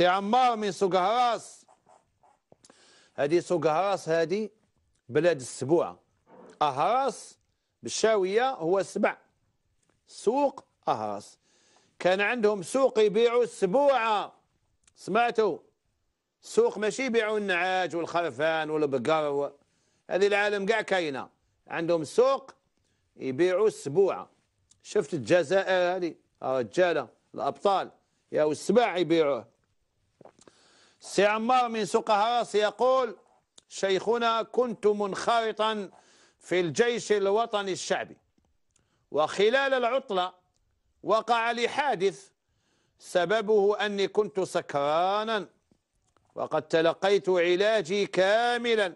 سي عمار من سوق هراس هذه سوق هراس هذه بلاد السبوعه اهراس بالشاويه هو سبع سوق اهراس كان عندهم سوق يبيعوا السبوعه سمعتوا سوق ماشي يبيعوا النعاج والخرفان والبقر و... هذه العالم كاع كاينه عندهم سوق يبيعوا السبوعه شفت الجزائر هذه الرجاله الابطال يا السبع يبيعوه سي عمار من هراس يقول شيخنا كنت منخرطا في الجيش الوطني الشعبي وخلال العطلة وقع لي حادث سببه أني كنت سكرانا وقد تلقيت علاجي كاملا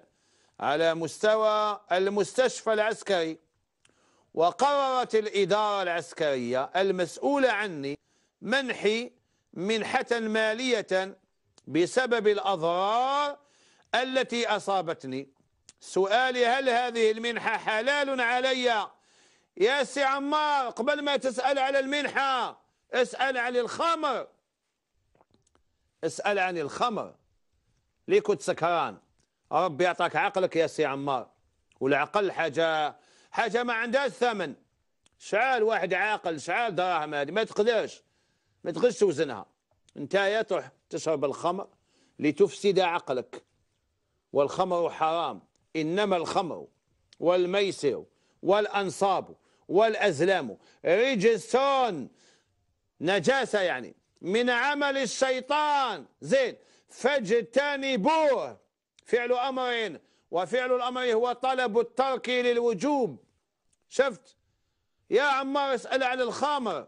على مستوى المستشفى العسكري وقررت الإدارة العسكرية المسؤولة عني منحي منحة مالية بسبب الأضرار التي أصابتني سؤالي هل هذه المنحة حلال علي يا سي عمار قبل ما تسأل على المنحة اسأل عن الخمر اسأل عن الخمر ليه كنت سكران ربي يعطاك عقلك يا سي عمار والعقل حاجة حاجة ما عندهاش ثمن شعال واحد عاقل شعال دراهم هذه ما تقدرش ما تقدرش توزنها انت تروح تشرب الخمر لتفسد عقلك والخمر حرام إنما الخمر والميسر والأنصاب والأزلام رجس نجاسة يعني من عمل الشيطان زين فاجتنبوه فعل أمرين وفعل الأمر هو طلب الترك للوجوب شفت يا عمار اسأل عن الخمر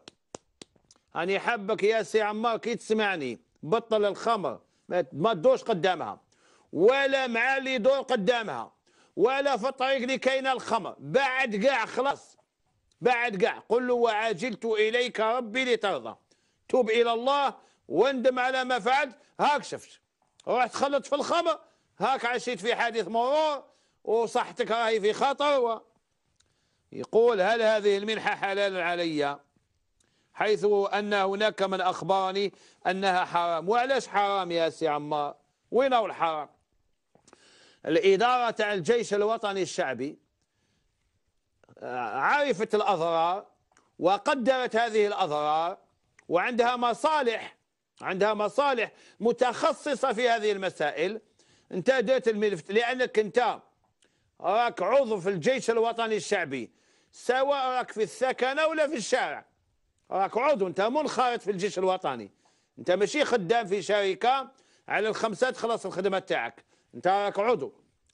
أنا حبك يا سي عمار كي تسمعني بطل الخمر ما تدوش قدامها ولا مع اللي يدور قدامها ولا في الطريق اللي كاينه الخمر بعد كاع خلاص بعد كاع قل له وعاجلت اليك ربي لترضى توب الى الله واندم على ما فعلت هاك شفت رحت خلطت في الخمر هاك عشيت في حادث مرور وصحتك راهي في خطر و... يقول هل هذه المنحه حلال علي حيث أن هناك من أخبرني أنها حرام وعلاش حرام يا سي عمار وين هو الحرام الإدارة تاع الجيش الوطني الشعبي آه، عرفت الأضرار وقدرت هذه الأضرار وعندها مصالح عندها مصالح متخصصة في هذه المسائل انت درت الملف لأنك انت راك عضو في الجيش الوطني الشعبي سواء راك في السكنه ولا في الشارع راك عضو انت منخرط في الجيش الوطني انت ماشي خدام في شركه على الخمسه تخلص الخدمه تاعك انت راك عضو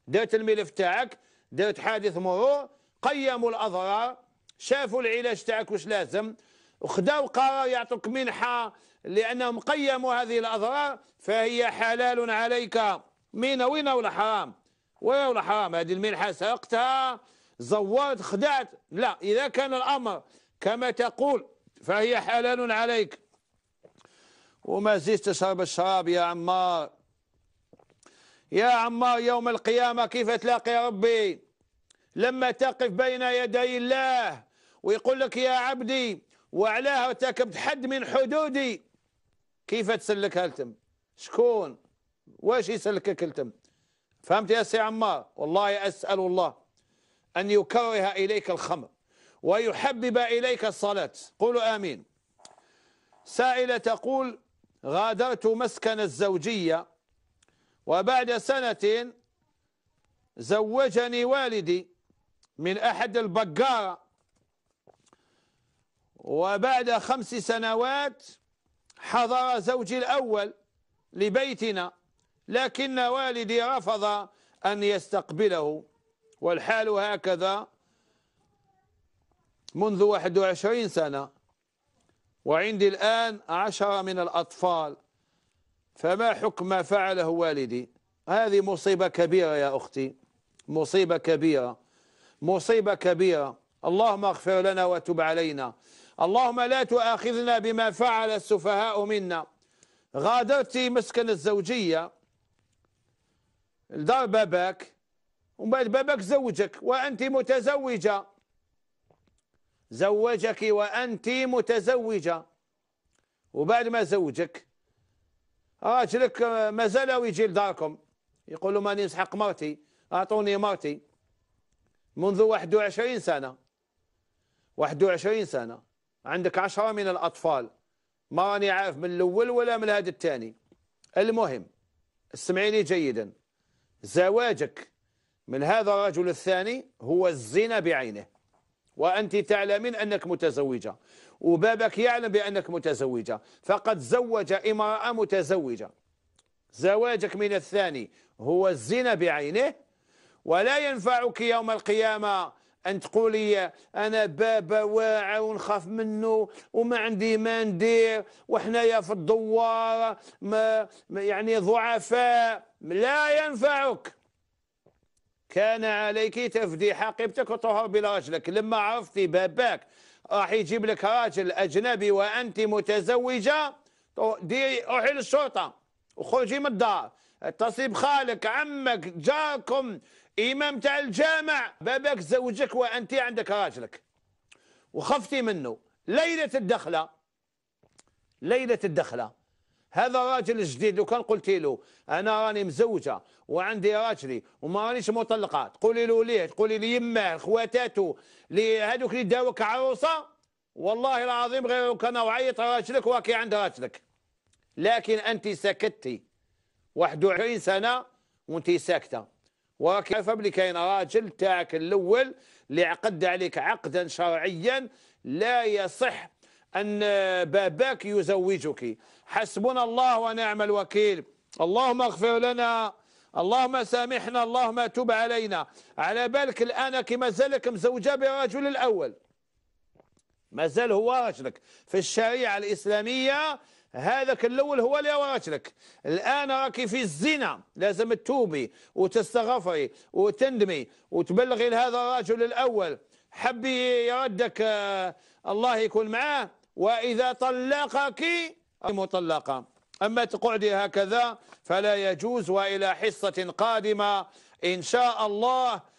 درت الملف تاعك درت حادث مرور قيموا الاضرار شافوا العلاج تاعك واش لازم وخداو قرار يعطوك منحه لانهم قيموا هذه الاضرار فهي حلال عليك مين وين ولا حرام وين ولا حرام هذه المنحه سرقتها زورت خدعت لا اذا كان الامر كما تقول فهي حلال عليك وما زلت تشرب الشراب يا عمار يا عمار يوم القيامة كيف تلاقي ربي لما تقف بين يدي الله ويقول لك يا عبدي وعلاه ارتكبت حد من حدودي كيف تسلك هلتم شكون واش يسلكك التم فهمت يا سي عمار والله أسأل الله أن يكره إليك الخمر ويحبب إليك الصلاة قولوا آمين سائلة تقول غادرت مسكن الزوجية وبعد سنة زوجني والدي من أحد البقارة وبعد خمس سنوات حضر زوجي الأول لبيتنا لكن والدي رفض أن يستقبله والحال هكذا منذ 21 سنة وعندي الآن عشرة من الأطفال فما حكم ما فعله والدي هذه مصيبة كبيرة يا أختي مصيبة كبيرة مصيبة كبيرة اللهم اغفر لنا وتب علينا اللهم لا تؤاخذنا بما فعل السفهاء منا غادرت مسكن الزوجية لدار باباك ومن بعد باباك زوجك وأنت متزوجة زوجك وأنت متزوجة وبعد ما زوجك راجلك مازال يجي لداركم يقول له ماني نسحق مرتي أعطوني مرتي منذ 21 سنة 21 سنة عندك عشرة من الأطفال ما راني عارف من الأول ولا من هذا الثاني المهم اسمعيني جيدا زواجك من هذا الرجل الثاني هو الزنا بعينه وأنت تعلمين أنك متزوجة وبابك يعلم بأنك متزوجة فقد زوج امرأة متزوجة زواجك من الثاني هو الزنا بعينه ولا ينفعك يوم القيامة أن تقولي أنا بابا واعي ونخاف منه وما عندي ما ندير وحنايا في الدوار ما يعني ضعفاء لا ينفعك كان عليك تفدي حقيبتك وتهرب بلا رجلك لما عرفتي باباك راح يجيب لك راجل اجنبي وانت متزوجه ديري روحي للشرطه وخرجي من الدار اتصلي بخالك عمك جاركم امام تاع الجامع باباك زوجك وانت عندك راجلك وخفتي منه ليله الدخله ليله الدخله هذا راجل جديد لو كان قلت له انا راني مزوجه وعندي راجلي وما رانيش مطلقه تقولي له ليه تقولي لي يماه خواتاته هذوك اللي داوك عروسه والله العظيم غير كان وعيط راجلك واكي عند راجلك لكن انت سكتتي 21 سنه وانت ساكته وراك عارفه بلي كاين راجل تاعك الاول اللي عقد عليك عقدا شرعيا لا يصح أن باباك يزوجك حسبنا الله ونعم الوكيل اللهم اغفر لنا اللهم سامحنا اللهم تب علينا على بالك الآن كما زالك مزوجة بالرجل الأول ما زال هو رجلك في الشريعة الإسلامية هذاك الاول هو اللي رجلك الان راكي في الزنا لازم تتوبي وتستغفري وتندمي وتبلغي لهذا الرجل الاول حبي يردك آه، الله يكون معاه وإذا طلقك مطلقة أما تقعدي هكذا فلا يجوز وإلى حصة قادمة إن شاء الله